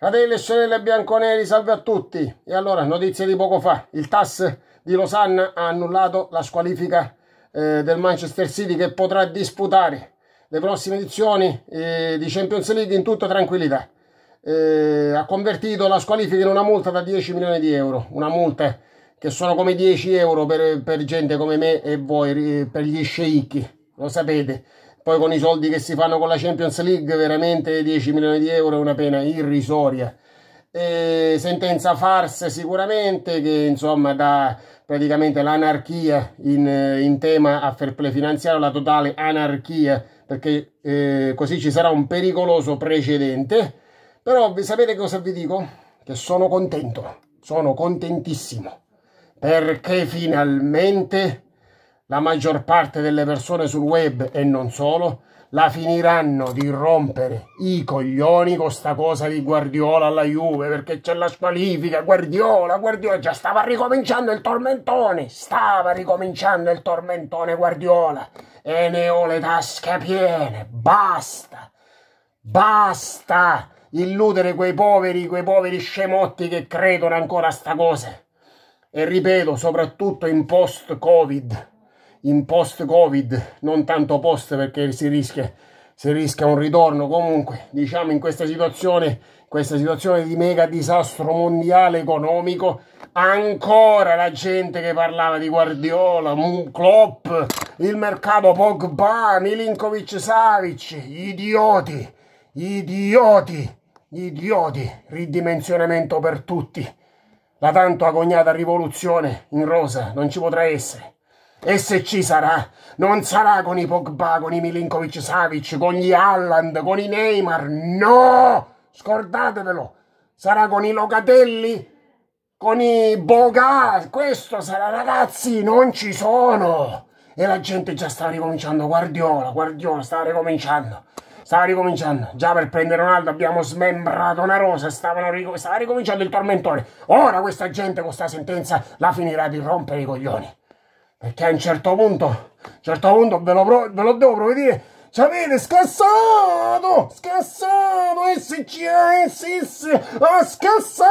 Fratelli e sorelle bianconeri, salve a tutti. E allora, notizie di poco fa. Il TAS di Losanna ha annullato la squalifica eh, del Manchester City che potrà disputare le prossime edizioni eh, di Champions League in tutta tranquillità. Eh, ha convertito la squalifica in una multa da 10 milioni di euro. Una multa che sono come 10 euro per, per gente come me e voi, eh, per gli sceicchi, lo sapete. Poi con i soldi che si fanno con la Champions League, veramente 10 milioni di euro è una pena irrisoria. E sentenza farsa sicuramente che insomma dà praticamente l'anarchia in, in, tema a fair play finanziario, la totale anarchia, perché eh, così ci sarà un pericoloso precedente. Però sapete cosa vi dico? Che sono contento, sono contentissimo, perché finalmente la maggior parte delle persone sul web e non solo, la finiranno di rompere i coglioni con sta cosa di Guardiola alla Juve perché c'è la squalifica, Guardiola, Guardiola, già stava ricominciando il tormentone, stava ricominciando il tormentone Guardiola e ne ho le tasche piene, basta, basta illudere quei poveri, quei poveri scemotti che credono ancora a sta cosa e ripeto soprattutto in post Covid in post covid non tanto post perché si rischia, si rischia un ritorno comunque diciamo in questa situazione questa situazione di mega disastro mondiale economico ancora la gente che parlava di Guardiola, Klopp, il mercato Pogba, Milinkovic Savic, idioti, idioti, idioti, ridimensionamento per tutti. La tanto agognata rivoluzione in rosa non ci potrà essere. E se ci sarà, non sarà con i Pogba, con i Milinkovic Savic, con gli Alland, con i Neymar, no! Scordatevelo, sarà con i Locatelli, con i Boga, questo sarà ragazzi, non ci sono! E la gente già sta ricominciando, Guardiola, Guardiola, sta ricominciando stava ricominciando. Già per prendere Ronaldo abbiamo smembrato una rosa, rico stava ricominciando il tormentone. Ora questa gente con questa sentenza la finirà di rompere i coglioni perché a un certo punto, a un certo punto ve lo, pro, ve lo devo provvedere, ci avete scassato, scassato, SCASS, ha scassato!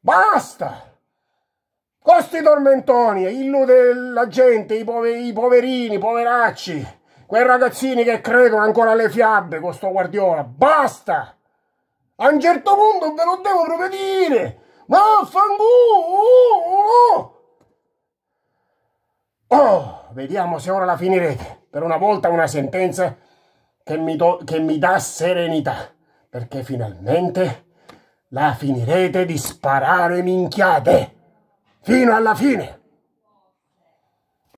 Basta! questi tormentoni, illude la gente, i, poveri, i poverini, i poveracci, quei ragazzini che credono ancora alle fiabe con sto guardiola. Basta! A un certo punto ve lo devo provvedere! Vaffanculo! Oh, vediamo se ora la finirete. Per una volta una sentenza che mi, do, che mi dà serenità. Perché finalmente la finirete di sparare minchiate. Fino alla fine.